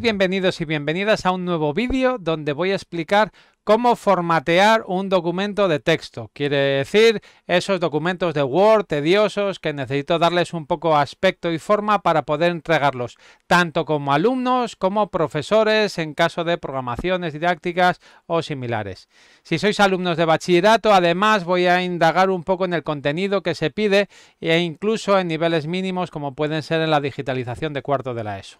bienvenidos y bienvenidas a un nuevo vídeo donde voy a explicar cómo formatear un documento de texto. Quiere decir, esos documentos de Word tediosos que necesito darles un poco aspecto y forma para poder entregarlos, tanto como alumnos como profesores en caso de programaciones didácticas o similares. Si sois alumnos de bachillerato, además voy a indagar un poco en el contenido que se pide e incluso en niveles mínimos como pueden ser en la digitalización de cuarto de la ESO.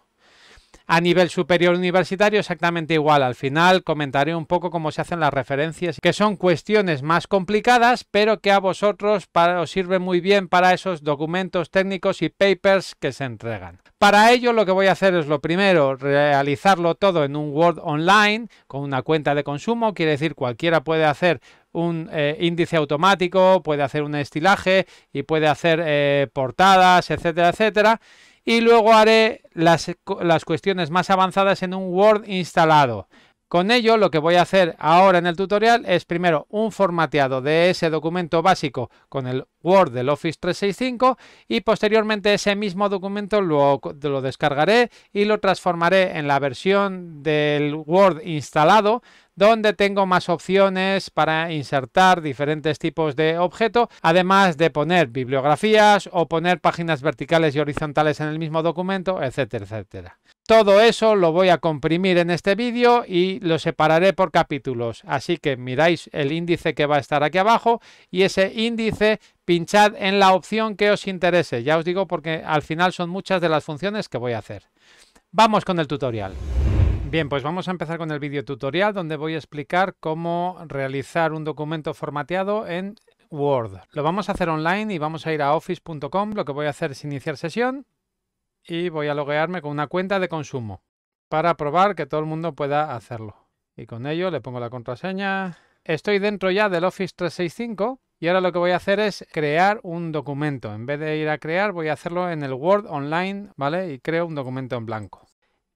A nivel superior universitario exactamente igual. Al final comentaré un poco cómo se hacen las referencias, que son cuestiones más complicadas, pero que a vosotros os sirve muy bien para esos documentos técnicos y papers que se entregan. Para ello lo que voy a hacer es lo primero, realizarlo todo en un Word online con una cuenta de consumo, quiere decir cualquiera puede hacer un eh, índice automático, puede hacer un estilaje y puede hacer eh, portadas, etcétera, etcétera y luego haré las, cuestiones más avanzadas en un Word instalado. Con ello lo que voy a hacer ahora en el tutorial es primero un formateado de ese documento básico con el Word del Office 365 y posteriormente ese mismo documento lo descargaré y lo transformaré en la versión del Word instalado donde tengo más opciones para insertar diferentes tipos de objeto, además de poner bibliografías o poner páginas verticales y horizontales en el mismo documento, etcétera, etcétera. Todo eso lo voy a comprimir en este vídeo y lo separaré por capítulos, así que miráis el índice que va a estar aquí abajo y ese índice pinchad en la opción que os interese, ya os digo porque al final son muchas de las funciones que voy a hacer. Vamos con el tutorial. Bien, pues vamos a empezar con el vídeo tutorial donde voy a explicar cómo realizar un documento formateado en Word. Lo vamos a hacer online y vamos a ir a office.com. Lo que voy a hacer es iniciar sesión y voy a loguearme con una cuenta de consumo para probar que todo el mundo pueda hacerlo. Y con ello le pongo la contraseña. Estoy dentro ya del Office 365 y ahora lo que voy a hacer es crear un documento. En vez de ir a crear, voy a hacerlo en el Word Online, ¿vale? Y creo un documento en blanco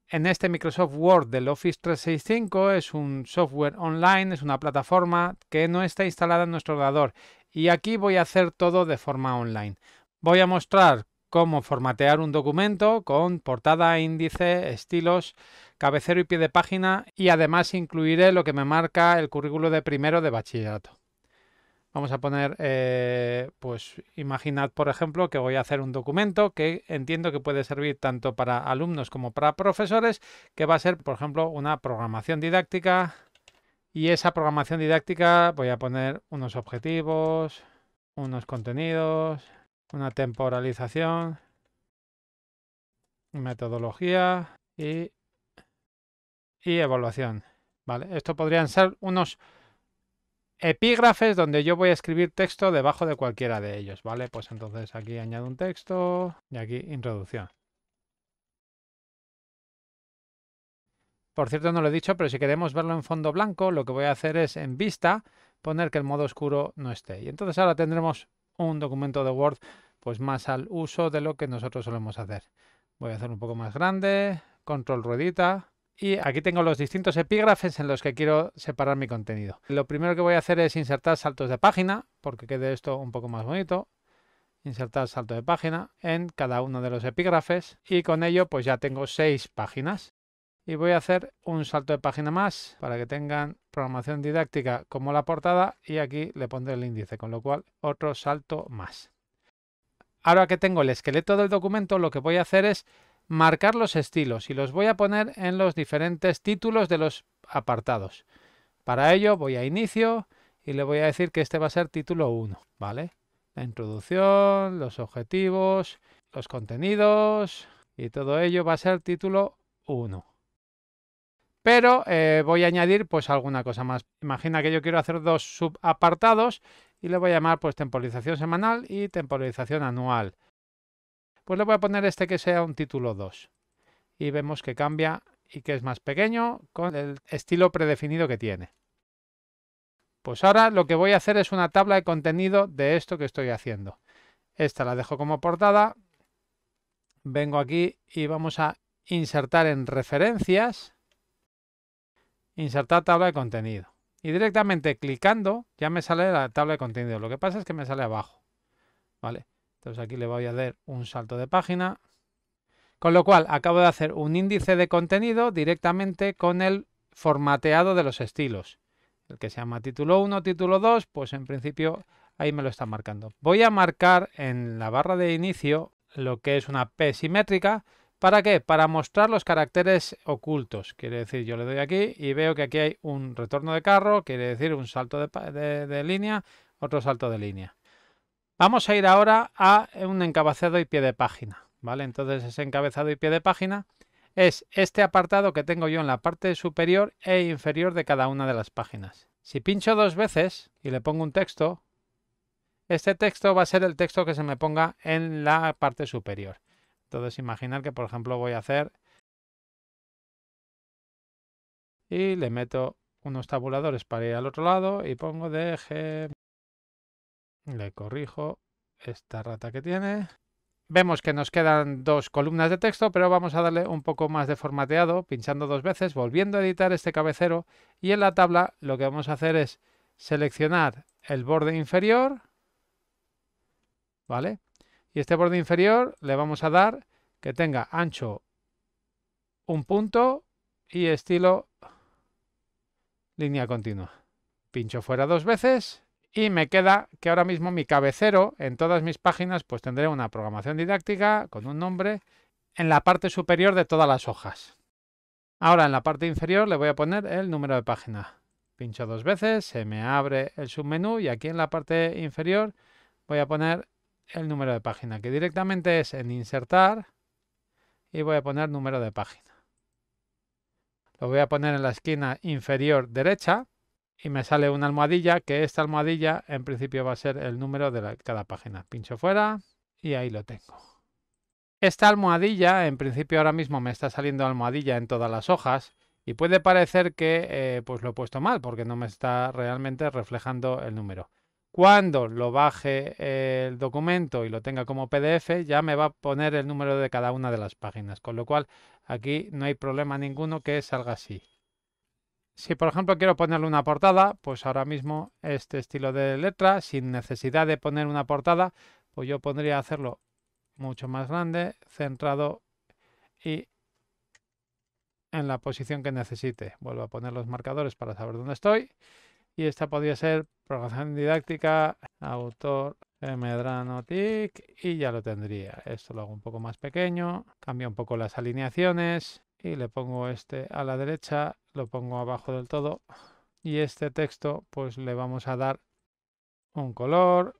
en este Microsoft Word del Office 365 es un software online, es una plataforma que no está instalada en nuestro ordenador y aquí voy a hacer todo de forma online. Voy a mostrar cómo formatear un documento con portada, índice, estilos, cabecero y pie de página y además incluiré lo que me marca el currículo de primero de bachillerato. Vamos a poner, eh, pues imaginad, por ejemplo, que voy a hacer un documento que entiendo que puede servir tanto para alumnos como para profesores, que va a ser, por ejemplo, una programación didáctica. Y esa programación didáctica voy a poner unos objetivos, unos contenidos, una temporalización, metodología y, y evaluación. Vale, esto podrían ser unos epígrafes donde yo voy a escribir texto debajo de cualquiera de ellos, ¿vale? Pues entonces aquí añado un texto y aquí introducción. Por cierto, no lo he dicho, pero si queremos verlo en fondo blanco, lo que voy a hacer es en vista poner que el modo oscuro no esté. Y entonces ahora tendremos un documento de Word pues más al uso de lo que nosotros solemos hacer. Voy a hacer un poco más grande, control ruedita, y aquí tengo los distintos epígrafes en los que quiero separar mi contenido. Lo primero que voy a hacer es insertar saltos de página, porque quede esto un poco más bonito. Insertar salto de página en cada uno de los epígrafes. Y con ello pues ya tengo seis páginas. Y voy a hacer un salto de página más para que tengan programación didáctica como la portada. Y aquí le pondré el índice, con lo cual otro salto más. Ahora que tengo el esqueleto del documento, lo que voy a hacer es marcar los estilos y los voy a poner en los diferentes títulos de los apartados. Para ello voy a inicio y le voy a decir que este va a ser título 1, ¿vale? La introducción, los objetivos, los contenidos y todo ello va a ser título 1. Pero eh, voy a añadir pues alguna cosa más. Imagina que yo quiero hacer dos subapartados y le voy a llamar pues temporización semanal y Temporalización anual. Pues le voy a poner este que sea un título 2. Y vemos que cambia y que es más pequeño con el estilo predefinido que tiene. Pues ahora lo que voy a hacer es una tabla de contenido de esto que estoy haciendo. Esta la dejo como portada. Vengo aquí y vamos a insertar en referencias. Insertar tabla de contenido. Y directamente clicando ya me sale la tabla de contenido. Lo que pasa es que me sale abajo. ¿Vale? Entonces aquí le voy a dar un salto de página. Con lo cual acabo de hacer un índice de contenido directamente con el formateado de los estilos. El que se llama título 1, título 2, pues en principio ahí me lo está marcando. Voy a marcar en la barra de inicio lo que es una P simétrica. ¿Para qué? Para mostrar los caracteres ocultos. Quiere decir, yo le doy aquí y veo que aquí hay un retorno de carro, quiere decir un salto de, de línea, otro salto de línea. Vamos a ir ahora a un encabezado y pie de página, ¿vale? Entonces ese encabezado y pie de página es este apartado que tengo yo en la parte superior e inferior de cada una de las páginas. Si pincho dos veces y le pongo un texto, este texto va a ser el texto que se me ponga en la parte superior. Entonces imaginar que por ejemplo voy a hacer y le meto unos tabuladores para ir al otro lado y pongo de le corrijo esta rata que tiene. Vemos que nos quedan dos columnas de texto, pero vamos a darle un poco más de formateado, pinchando dos veces, volviendo a editar este cabecero. Y en la tabla lo que vamos a hacer es seleccionar el borde inferior, ¿vale? Y este borde inferior le vamos a dar que tenga ancho un punto y estilo línea continua. Pincho fuera dos veces y me queda que ahora mismo mi cabecero en todas mis páginas pues tendré una programación didáctica con un nombre en la parte superior de todas las hojas. Ahora en la parte inferior le voy a poner el número de página. Pincho dos veces, se me abre el submenú y aquí en la parte inferior voy a poner el número de página, que directamente es en insertar y voy a poner número de página. Lo voy a poner en la esquina inferior derecha y me sale una almohadilla, que esta almohadilla en principio va a ser el número de cada página. Pincho fuera y ahí lo tengo. Esta almohadilla, en principio ahora mismo me está saliendo almohadilla en todas las hojas y puede parecer que eh, pues lo he puesto mal porque no me está realmente reflejando el número. Cuando lo baje el documento y lo tenga como PDF, ya me va a poner el número de cada una de las páginas, con lo cual aquí no hay problema ninguno que salga así. Si por ejemplo quiero ponerle una portada, pues ahora mismo este estilo de letra, sin necesidad de poner una portada, pues yo podría hacerlo mucho más grande, centrado y en la posición que necesite. Vuelvo a poner los marcadores para saber dónde estoy. Y esta podría ser programación didáctica, autor Medrano TIC y ya lo tendría. Esto lo hago un poco más pequeño, cambio un poco las alineaciones y le pongo este a la derecha, lo pongo abajo del todo y este texto pues le vamos a dar un color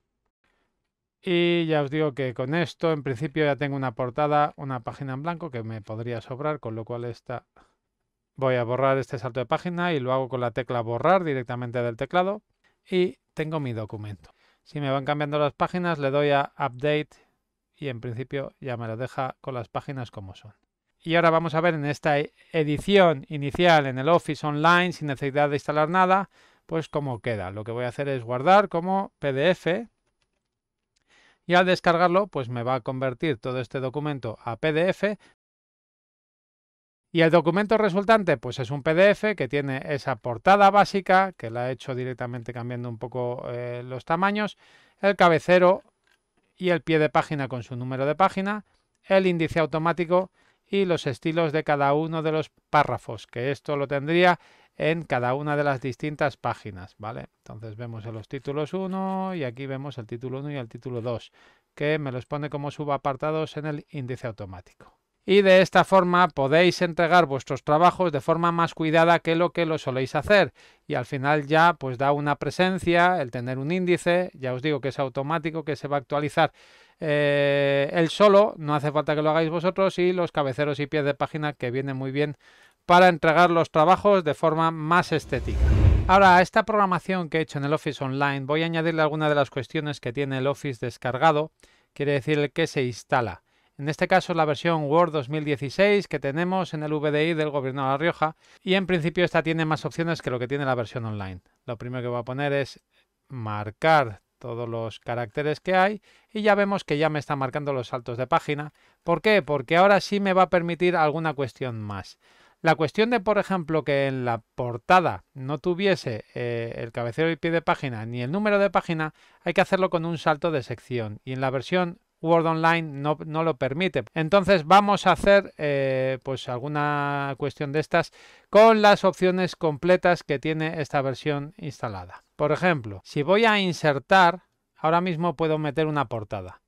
y ya os digo que con esto en principio ya tengo una portada, una página en blanco que me podría sobrar, con lo cual esta voy a borrar este salto de página y lo hago con la tecla borrar directamente del teclado y tengo mi documento. Si me van cambiando las páginas le doy a update y en principio ya me lo deja con las páginas como son y ahora vamos a ver en esta e-, edición inicial en el Office Online sin necesidad de instalar nada, pues cómo queda. Lo que voy a hacer es guardar como PDF y al descargarlo pues me va a convertir todo este documento a PDF. Y el documento resultante pues es un PDF que tiene esa portada básica que la he hecho directamente cambiando un poco eh, los tamaños, el cabecero y el pie de página con su número de página, el índice automático y los estilos de cada uno de los párrafos, que esto lo tendría en cada una de las distintas páginas, ¿vale? Entonces vemos los títulos 1 y aquí vemos el título 1 y el título 2, que me los pone como subapartados en el índice automático y de esta forma podéis entregar vuestros trabajos de forma más cuidada que lo que lo soléis hacer y al final ya pues da una presencia el tener un índice ya os digo que es automático que se va a actualizar eh, él solo no hace falta que lo hagáis vosotros y los cabeceros y pies de página que vienen muy bien para entregar los trabajos de forma más estética Ahora, a esta programación que he hecho en el Office Online, voy a añadirle algunas de las cuestiones que tiene el Office descargado, quiere decir el que se instala. En este caso la versión Word 2016 que tenemos en el VDI del Gobierno de La Rioja y en principio esta tiene más opciones que lo que tiene la versión online. Lo primero que voy a poner es marcar todos los caracteres que hay y ya vemos que ya me está marcando los saltos de página. ¿Por qué? Porque ahora sí me va a permitir alguna cuestión más. La cuestión de, por ejemplo, que en la portada no tuviese eh, el cabecero y pie de página ni el número de página, hay que hacerlo con un salto de sección. Y en la versión Word Online no, lo permite. Entonces vamos a hacer eh, pues alguna cuestión de estas con las opciones completas que tiene esta versión instalada. Por ejemplo, si voy a insertar, ahora mismo puedo meter una portada.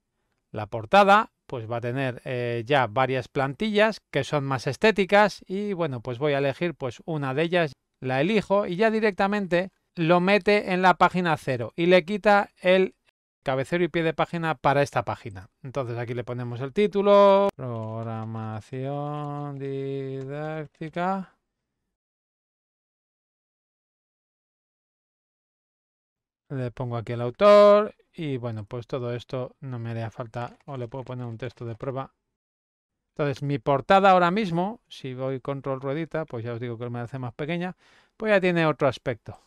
La portada pues va a tener eh, ya varias plantillas que son más estéticas y bueno pues voy a elegir pues una de ellas, la elijo y ya directamente lo mete en la página 0 y le quita el cabecero y pie de página para esta página. Entonces aquí le ponemos el título, programación didáctica. Le pongo aquí el autor y bueno, pues todo esto no me haría falta o le puedo poner un texto de prueba. Entonces mi portada ahora mismo, si voy control ruedita, pues ya os digo que me hace más pequeña, pues ya tiene otro aspecto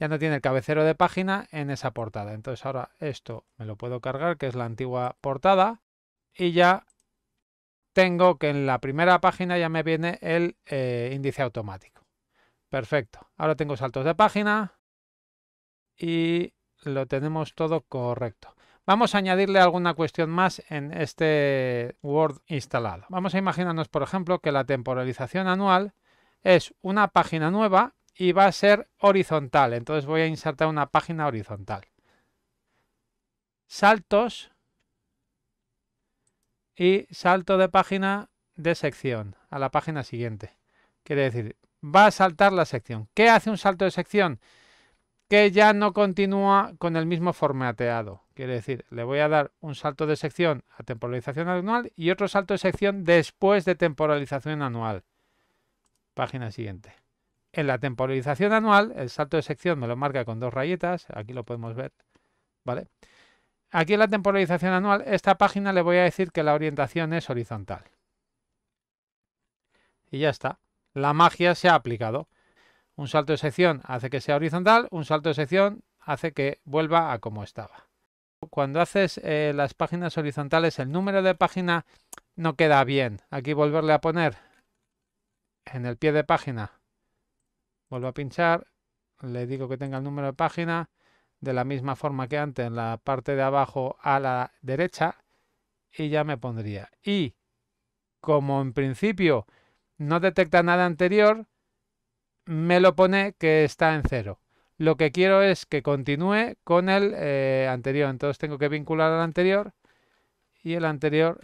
ya no tiene el cabecero de página en esa portada. Entonces ahora esto me lo puedo cargar, que es la antigua portada, y ya tengo que en la primera página ya me viene el eh, índice automático. Perfecto. Ahora tengo saltos de página y lo tenemos todo correcto. Vamos a añadirle alguna cuestión más en este Word instalado. Vamos a imaginarnos, por ejemplo, que la temporalización anual es una página nueva y va a ser horizontal. Entonces voy a insertar una página horizontal. Saltos y salto de página de sección a la página siguiente. Quiere decir, va a saltar la sección. ¿Qué hace un salto de sección? Que ya no continúa con el mismo formateado. Quiere decir, le voy a dar un salto de sección a temporalización anual y otro salto de sección después de temporalización anual. Página siguiente. En la temporalización anual, el salto de sección me lo marca con dos rayitas, aquí lo podemos ver, ¿vale? Aquí en la temporalización anual, esta página le voy a decir que la orientación es horizontal. Y ya está, la magia se ha aplicado. Un salto de sección hace que sea horizontal, un salto de sección hace que vuelva a como estaba. Cuando haces eh, las páginas horizontales, el número de página no queda bien. Aquí volverle a poner en el pie de página Vuelvo a pinchar, le digo que tenga el número de página, de la misma forma que antes en la parte de abajo a la derecha y ya me pondría. Y como en principio no detecta nada anterior, me lo pone que está en cero. Lo que quiero es que continúe con el eh, anterior. Entonces tengo que vincular al anterior y el anterior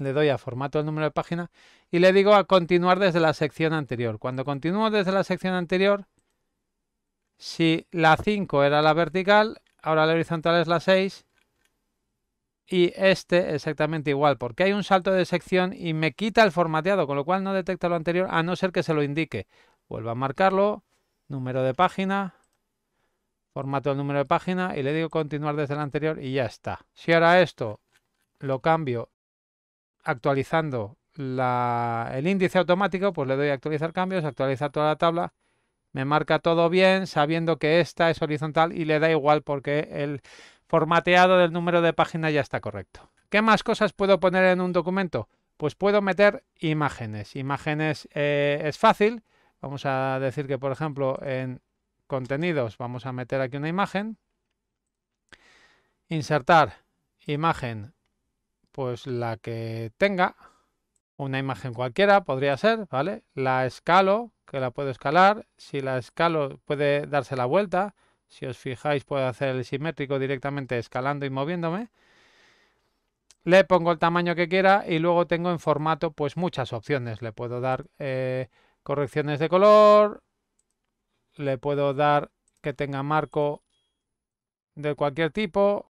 le doy a formato el número de página y le digo a continuar desde la sección anterior. Cuando continúo desde la sección anterior, si la 5 era la vertical, ahora la horizontal es la 6 y este exactamente igual, porque hay un salto de sección y me quita el formateado, con lo cual no detecta lo anterior a no ser que se lo indique. Vuelvo a marcarlo, número de página, formato el número de página y le digo continuar desde la anterior y ya está. Si ahora esto lo cambio actualizando el índice automático, pues le doy a actualizar cambios, actualizar toda la tabla, me marca todo bien, sabiendo que esta es horizontal y le da igual porque el formateado del número de página ya está correcto. ¿Qué más cosas puedo poner en un documento? Pues puedo meter imágenes. Imágenes eh, es fácil. Vamos a decir que, por ejemplo, en contenidos vamos a meter aquí una imagen. Insertar imagen pues la que tenga, una imagen cualquiera podría ser, ¿vale? La escalo, que la puedo escalar, si la escalo puede darse la vuelta, si os fijáis puedo hacer el simétrico directamente escalando y moviéndome. Le pongo el tamaño que quiera y luego tengo en formato pues muchas opciones. Le puedo dar eh, correcciones de color, le puedo dar que tenga marco de cualquier tipo,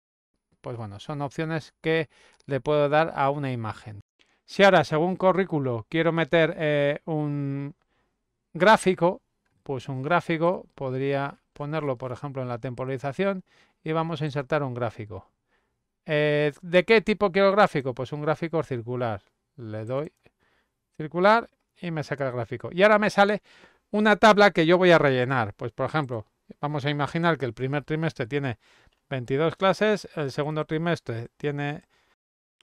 pues bueno, son opciones que le puedo dar a una imagen. Si ahora, según currículo, quiero meter eh, un gráfico, pues un gráfico podría ponerlo, por ejemplo, en la temporalización y vamos a insertar un gráfico. Eh, ¿De qué tipo quiero el gráfico? Pues un gráfico circular. Le doy circular y me saca el gráfico. Y ahora me sale una tabla que yo voy a rellenar. Pues, por ejemplo, vamos a imaginar que el primer trimestre tiene 22 clases, el segundo trimestre tiene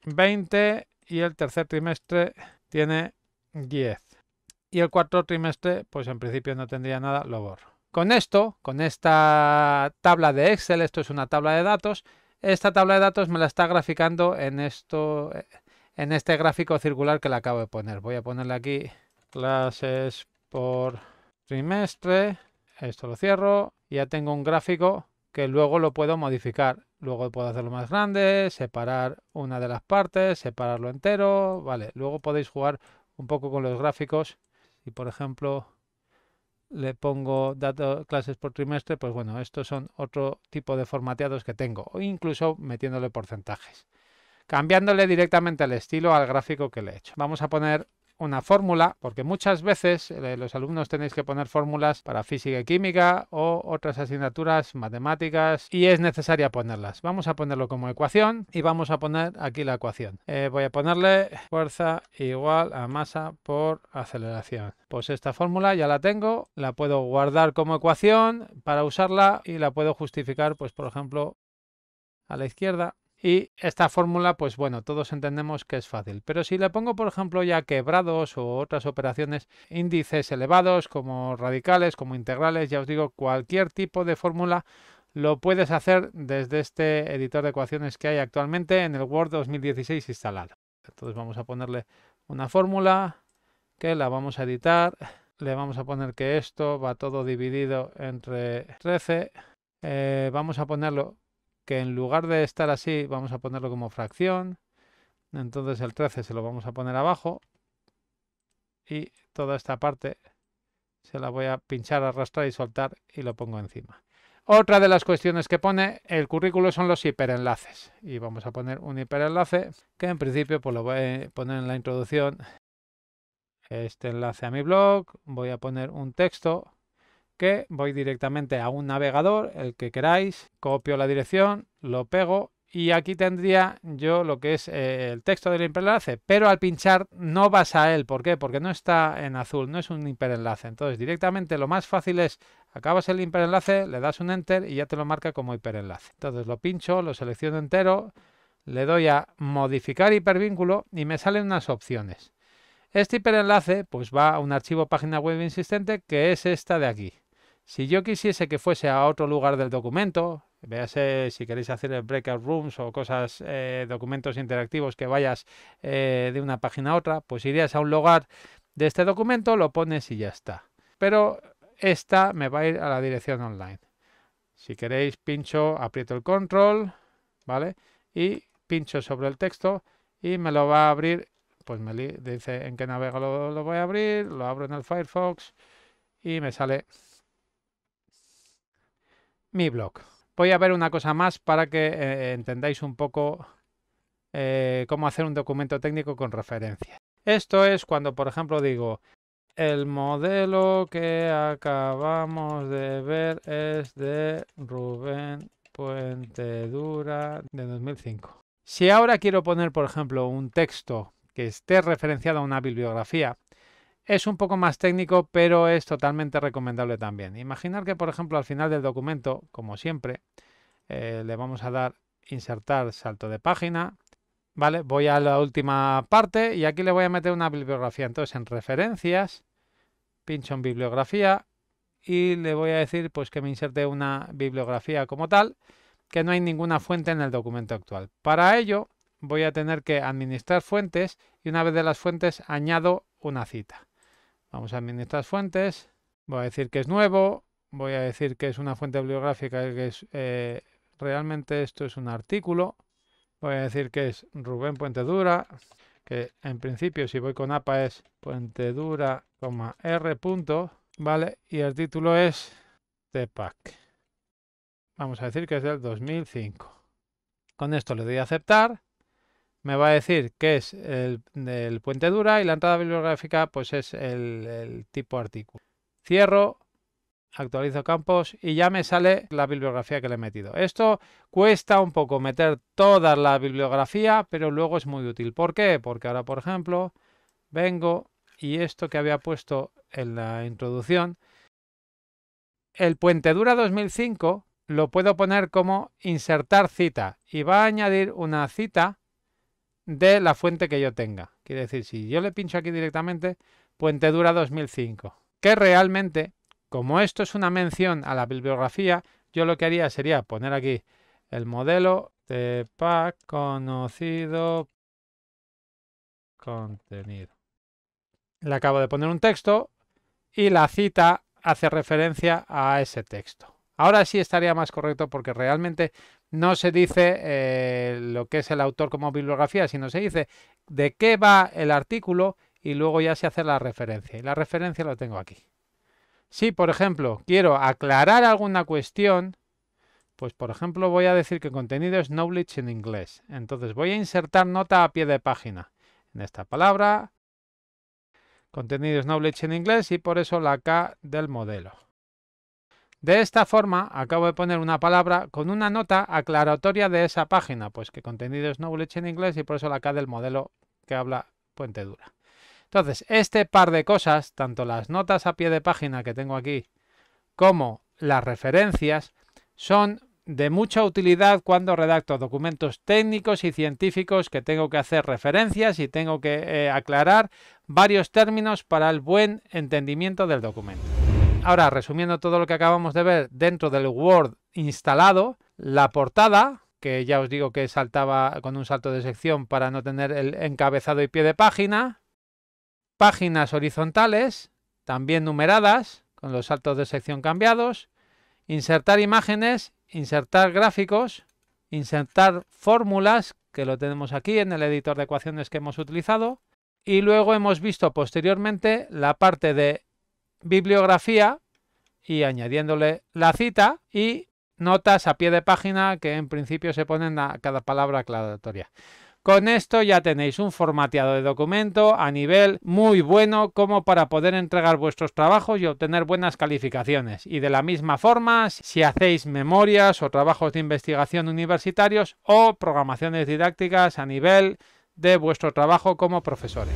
20 y el tercer trimestre tiene 10. Y el cuarto trimestre, pues en principio no tendría nada, lo borro. Con esto, con esta tabla de Excel, esto es una tabla de datos, esta tabla de datos me la está graficando en, esto, en este gráfico circular que le acabo de poner. Voy a ponerle aquí clases por trimestre, esto lo cierro, ya tengo un gráfico que luego lo puedo modificar. Luego puedo hacerlo más grande, separar una de las partes, separarlo entero, vale. Luego podéis jugar un poco con los gráficos. y, por ejemplo le pongo datos clases por trimestre, pues bueno, estos son otro tipo de formateados que tengo, o incluso metiéndole porcentajes. Cambiándole directamente el estilo al gráfico que le he hecho. Vamos a poner una fórmula, porque muchas veces eh, los alumnos tenéis que poner fórmulas para física y química o otras asignaturas matemáticas y es necesaria ponerlas. Vamos a ponerlo como ecuación y vamos a poner aquí la ecuación. Eh, voy a ponerle fuerza igual a masa por aceleración. Pues esta fórmula ya la tengo, la puedo guardar como ecuación para usarla y la puedo justificar, pues por ejemplo, a la izquierda y esta fórmula, pues bueno, todos entendemos que es fácil. Pero si le pongo, por ejemplo, ya quebrados o otras operaciones, índices elevados como radicales, como integrales, ya os digo, cualquier tipo de fórmula lo puedes hacer desde este editor de ecuaciones que hay actualmente en el Word 2016 instalado. Entonces vamos a ponerle una fórmula que la vamos a editar. Le vamos a poner que esto va todo dividido entre 13. Eh, vamos a ponerlo que en lugar de estar así, vamos a ponerlo como fracción. Entonces el 13 se lo vamos a poner abajo. Y toda esta parte se la voy a pinchar, arrastrar y soltar y lo pongo encima. Otra de las cuestiones que pone el currículo son los hiperenlaces. Y vamos a poner un hiperenlace que en principio pues lo voy a poner en la introducción. Este enlace a mi blog. Voy a poner un texto que voy directamente a un navegador, el que queráis, copio la dirección, lo pego y aquí tendría yo lo que es eh, el texto del hiperenlace, pero al pinchar no vas a él, ¿por qué? Porque no está en azul, no es un hiperenlace, entonces directamente lo más fácil es acabas el hiperenlace, le das un enter y ya te lo marca como hiperenlace. Entonces lo pincho, lo selecciono entero, le doy a modificar hipervínculo y me salen unas opciones. Este hiperenlace pues va a un archivo página web insistente que es esta de aquí. Si yo quisiese que fuese a otro lugar del documento, véase si queréis hacer breakout rooms o cosas, eh, documentos interactivos que vayas eh, de una página a otra, pues irías a un lugar de este documento, lo pones y ya está. Pero esta me va a ir a la dirección online. Si queréis, pincho, aprieto el control, ¿vale? Y pincho sobre el texto y me lo va a abrir, pues me dice en qué navega lo voy a abrir, lo abro en el Firefox y me sale mi blog. Voy a ver una cosa más para que eh, entendáis un poco eh, cómo hacer un documento técnico con referencia. Esto es cuando, por ejemplo, digo, el modelo que acabamos de ver es de Rubén Puente Dura de 2005. Si ahora quiero poner, por ejemplo, un texto que esté referenciado a una bibliografía, es un poco más técnico, pero es totalmente recomendable también. Imaginar que, por ejemplo, al final del documento, como siempre, eh, le vamos a dar insertar salto de página. Vale, voy a la última parte y aquí le voy a meter una bibliografía. Entonces, en referencias, pincho en bibliografía y le voy a decir pues que me inserte una bibliografía como tal, que no hay ninguna fuente en el documento actual. Para ello, voy a tener que administrar fuentes y una vez de las fuentes añado una cita. Vamos a administrar fuentes. Voy a decir que es nuevo. Voy a decir que es una fuente bibliográfica, que es, eh, realmente esto es un artículo. Voy a decir que es Rubén Puente Dura, que en principio si voy con APA es Puente Dura, R. Punto, ¿vale? Y el título es TEPAC. Vamos a decir que es del 2005. Con esto le doy a aceptar me va a decir que es el, puente dura y la entrada bibliográfica pues es el, el tipo artículo. Cierro, actualizo campos y ya me sale la bibliografía que le he metido. Esto cuesta un poco meter toda la bibliografía, pero luego es muy útil. ¿Por qué? Porque ahora, por ejemplo, vengo y esto que había puesto en la introducción, el puente dura 2005 lo puedo poner como insertar cita y va a añadir una cita de la fuente que yo tenga. Quiere decir, si yo le pincho aquí directamente, Puente Dura 2005. Que realmente, como esto es una mención a la bibliografía, yo lo que haría sería poner aquí el modelo de pack conocido contenido. Le acabo de poner un texto y la cita hace referencia a ese texto. Ahora sí estaría más correcto porque realmente no se dice eh, lo que es el autor como bibliografía, sino se dice de qué va el artículo y luego ya se hace la referencia. Y la referencia la tengo aquí. Si, por ejemplo, quiero aclarar alguna cuestión, pues por ejemplo voy a decir que contenido es knowledge en inglés. Entonces voy a insertar nota a pie de página. En esta palabra, contenido es knowledge en inglés y por eso la K del modelo. De esta forma, acabo de poner una palabra con una nota aclaratoria de esa página, pues que contenido es knowledge en inglés y por eso la K del modelo que habla Puente Dura. Entonces, este par de cosas, tanto las notas a pie de página que tengo aquí como las referencias, son de mucha utilidad cuando redacto documentos técnicos y científicos que tengo que hacer referencias y tengo que eh, aclarar varios términos para el buen entendimiento del documento. Ahora, resumiendo todo lo que acabamos de ver dentro del Word instalado, la portada, que ya os digo que saltaba con un salto de sección para no tener el encabezado y pie de página, páginas horizontales, también numeradas, con los saltos de sección cambiados, insertar imágenes, insertar gráficos, insertar fórmulas, que lo tenemos aquí en el editor de ecuaciones que hemos utilizado, y luego hemos visto posteriormente la parte de bibliografía y añadiéndole la cita y notas a pie de página que en principio se ponen a cada palabra aclaratoria. Con esto ya tenéis un formateado de documento a nivel muy bueno como para poder entregar vuestros trabajos y obtener buenas calificaciones. Y de la misma forma, si hacéis memorias o trabajos de investigación universitarios o programaciones didácticas a nivel de vuestro trabajo como profesores.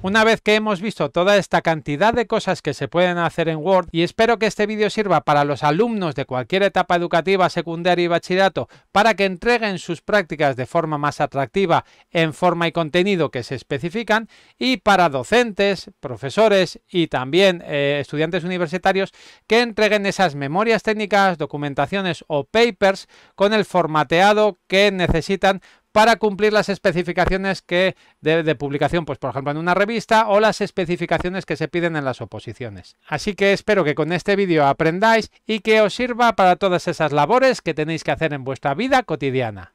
Una vez que hemos visto toda esta cantidad de cosas que se pueden hacer en Word, y espero que este vídeo sirva para los alumnos de cualquier etapa educativa, secundaria y bachillerato, para que entreguen sus prácticas de forma más atractiva en forma y contenido que se especifican, y para docentes, profesores y también eh, estudiantes universitarios que entreguen esas memorias técnicas, documentaciones o papers con el formateado que necesitan para cumplir las especificaciones que de, publicación, pues por ejemplo en una revista o las especificaciones que se piden en las oposiciones. Así que espero que con este vídeo aprendáis y que os sirva para todas esas labores que tenéis que hacer en vuestra vida cotidiana.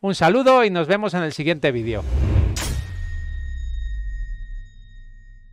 Un saludo y nos vemos en el siguiente vídeo.